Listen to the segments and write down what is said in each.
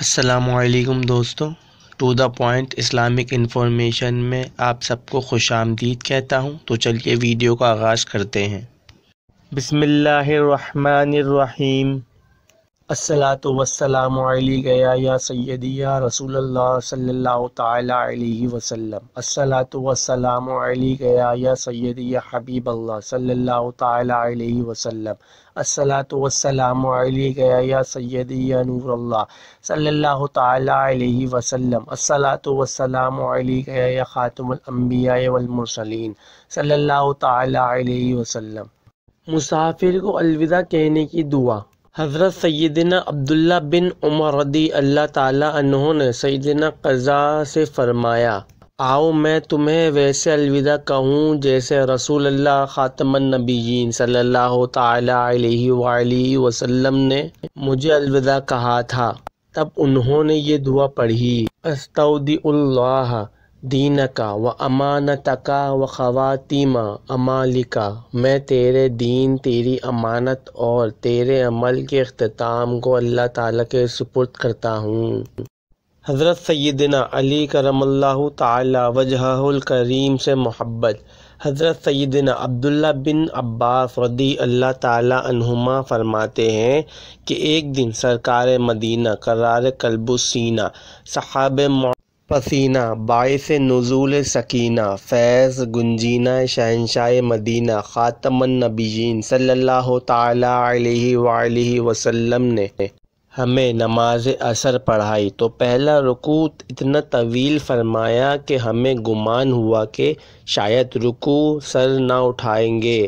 असलकुम दोस्तों to the point Islamic information में आप सबको खुश आमदीद कहता हूँ तो चलिए वीडियो का आगाज़ करते हैं बसमीम अस्सलाम गया या सैदी रसूल सल्ला ताला अलैहि वसल्लम अस्सलाम गया या सैदी या हबीब अल्लाह सल्लल्लाहु ताला अलैहि गया या सैदी या नूर अल्लाह गया या ख़ातमुल अंबिया मुसाफिर को अलविदा कहने की दुआ हज़रत सैदिना अब्दुल्ला बिन उमर रदी अल्लाह तहों ने सैदिना कज़ा से फ़रमाया आओ मैं तुम्हें वैसे अलविदा कहूँ जैसे रसूल अल्लाह ख़ातमनबीन सल्ला वसम ने मुझे अलविदा कहा था तब उन्होंने ये दुआ पढ़ी अस्तौदील्ला दीन का व अमानत का व ख़वातिमा अमालिका मैं तेरे दीन तेरी अमानत और तेरे अमल के अख्ताम को अल्लाह ताला के सुपुर्द करता हूँ हज़रत सैदना अली करमल्ला तवजहुल करीम से मोहब्बत हज़रत सैदना अब्दुल्ला बिन अब्बास रदी अल्लाह ताला फरमाते हैं कि एक दिन सरकार मदीना करार कल्बुसीना सहाब पसीना बायस नज़ूल सकीना फैज़ गुंजीना शहनशाह मदीना ख़ातमनबीन सल्लल्लाहु ताला अलैहि वसल्लम ने हमें नमाज असर पढ़ाई तो पहला रुकू इतना तवील फरमाया कि हमें गुमान हुआ कि शायद रुकू सर ना उठाएंगे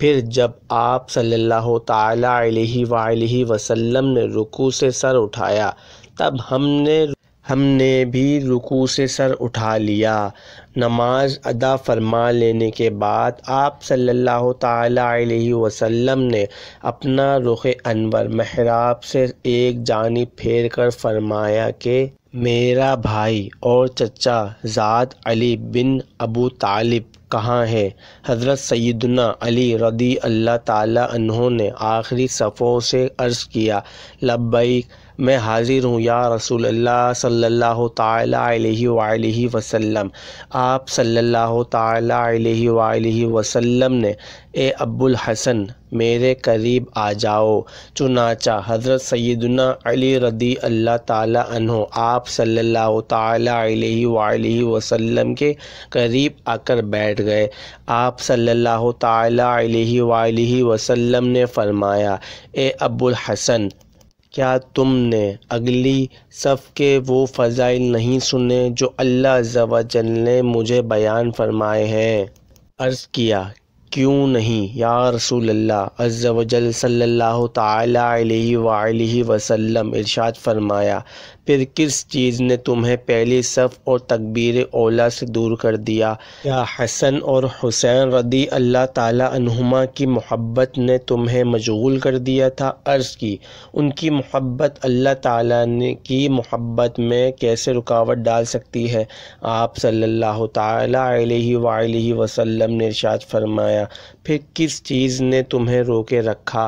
फिर जब आप सल्लल्लाहु ताला अलैहि वसल्लम ने रुकू से सर उठाया तब हमने हमने भी रुकू से सर उठा लिया नमाज अदा फरमा लेने के बाद आप सल्लल्लाहु अलैहि वसल्लम ने अपना रुख अनवर महराब से एक जानी फेर कर फरमाया कि मेरा भाई और चचा ज़ात अली बिन अबू तालिब कहाँ है हज़रत सैदना अली रदी अल्लाह ताला ने आखिरी सफ़ों से अर्ज़ किया लब्बैक मैं हाज़िर हूँ या रसूल अल्लाह सल्लल्लाहु अलैहि वसल्लम आप सल्लल्लाहु अलैहि वसल्लम ने ए अब्बुल हसन मेरे करीब आ जाओ चुनाचा हज़रत सैदना अली रदी अल्लाह ताला अनहो आप सल्लल्लाहु अलैहि वसल्लम वसल्लम के करीब आकर बैठ गए आप सल्लल्लाहु अलैहि वसल्लम ने फरमाया ए अब्बुल हसन क्या तुमने अगली सफ़ के वो फ़ज़ाइल नहीं सुने जो अल्लाह जवाजल ने मुझे बयान फ़रमाए हैं अर्ज़ किया क्यों नहीं या रसूल अज वजल सल्लल्लाहु ताला अलैहि वसल्लम इरशाद फरमाया फिर किस चीज़ ने तुम्हें पहली सफ़ और तकबीर ओला से दूर कर दिया या हसन और हुसैन रदी अल्लाह ताला की मोहब्बत ने तुम्हें मशगूल कर दिया था अर्ज़ की उनकी मोहब्बत अल्लाह ताला ने की मोहब्बत में कैसे रुकावट डाल सकती है आप सल्लल्लाहु ताला अलैहि वसल्लम ने इरशाद फरमाया आया फिर किस चीज़ ने तुम्हें रोके रखा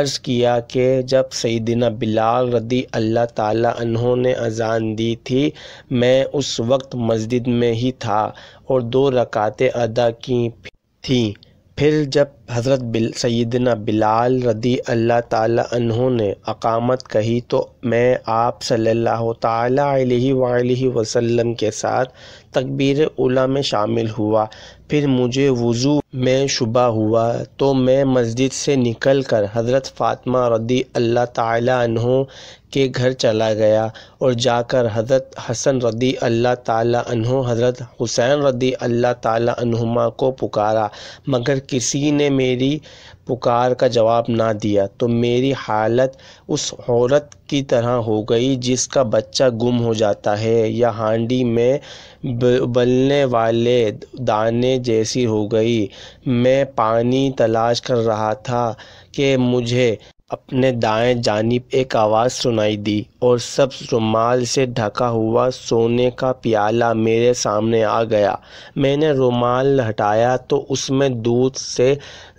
अर्ज़ किया कि जब सईदना बिलाल रदी अल्लाह ताला ने अजान दी थी मैं उस वक्त मस्जिद में ही था और दो रकातें अदा की थी फिर जब हज़रत बिल सदना बिलाल रदी अल्लाह ताला ने अकामत कही तो मैं आप सल्लल्लाहु ताला अलैहि वसल्लम के साथ तकबीर उला में शामिल हुआ फिर मुझे वज़ू में शुबा हुआ तो मैं मस्जिद से निकल कर हज़रत फ़ातिमा रदी अल्लाह तहों के घर चला गया और जाकर हज़रत हसन रदी अल्लाह तहों हज़रत हुसैन रदी अल्लाह तहुमा को पुकारा मगर किसी ने मेरी पुकार का जवाब ना दिया तो मेरी हालत उस औरत की तरह हो गई जिसका बच्चा गुम हो जाता है या हांडी में बलने वाले दाने जैसी हो गई मैं पानी तलाश कर रहा था कि मुझे अपने दाएं जानी एक आवाज़ सुनाई दी और सब रुमाल से ढका हुआ सोने का प्याला मेरे सामने आ गया मैंने रुमाल हटाया तो उसमें दूध से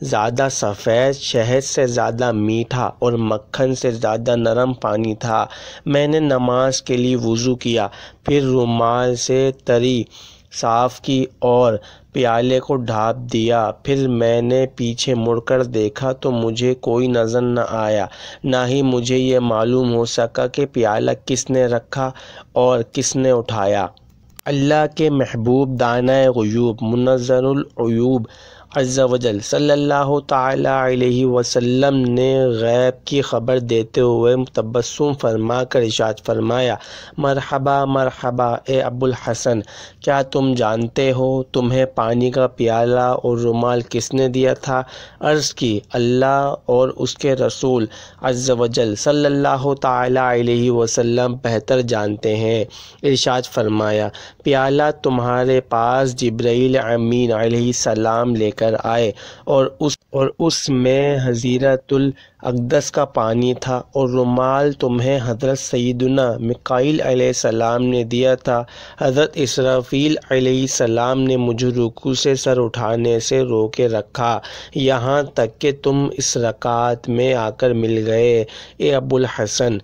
ज़्यादा सफ़ेद शहद से ज़्यादा मीठा और मक्खन से ज़्यादा नरम पानी था मैंने नमाज के लिए वज़ू किया फिर रुमाल से तरी साफ़ की और प्याले को ढाँप दिया फिर मैंने पीछे मुड़कर देखा तो मुझे कोई नज़र न आया ना ही मुझे ये मालूम हो सका कि प्याला किसने रखा और किसने उठाया अल्लाह के महबूब दाना गयूब मुनजरूब अज़्ज़वजल सल्लल्लाहु ताला अलैहि वसल्लम ने गैब की ख़बर देते हुए तबस्सुम फरमा कर इशाद फरमाया मरहबा मरहबा ए अबुल हसन क्या तुम जानते हो तुम्हें पानी का प्याला और रुमाल किसने दिया था अर्ज़ की अल्लाह और उसके रसूल अज़्ज़वजल सल्लल्लाहु ताला अलैहि वसल्लम बेहतर जानते हैं इर्शाद फरमाया प्याला तुम्हारे पास जब्राईल अमीन सलाम लेकर लेकर आए और उस और उसमें हज़ीरतुल अकदस का पानी था और रुमाल तुम्हें हज़रत सईदना मिकाइल सलाम ने दिया था हज़रत इसराफ़ील सलाम ने मुझे रुकू से सर उठाने से रोके रखा यहाँ तक कि तुम इस रकात में आकर मिल गए ए अबुल हसन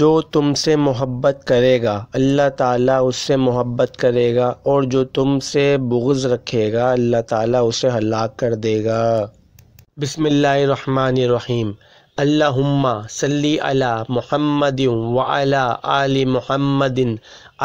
जो तुमसे मोहब्बत करेगा अल्लाह ताला उससे मोहब्बत करेगा और जो तुमसे बुग़्ज़ रखेगा अल्लाह ताला उसे हलाक कर देगा बिस्मिल्लाहिर्रहमानिर्रहीम अल्लाहुम्मा सल्ली अला मोहम्मद वला आल मोहम्मदिन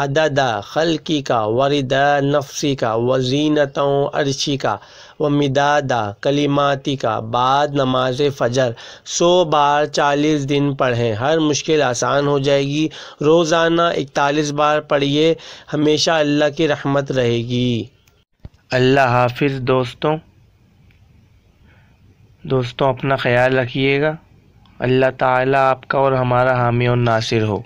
अददा खलकी का वरिदा नफ्सी का वजीनत अरशी का व मिदादा कलिमाती का बाद नमाज फ़जर सौ बार चालीस दिन पढ़ें हर मुश्किल आसान हो जाएगी रोज़ाना इकतालीस बार पढ़िए हमेशा अल्लाह की रहमत रहेगी अल्लाह हाफिज़ दोस्तों दोस्तों अपना ख्याल रखिएगा अल्लाह ताला आपका और हमारा हामी और नासिर हो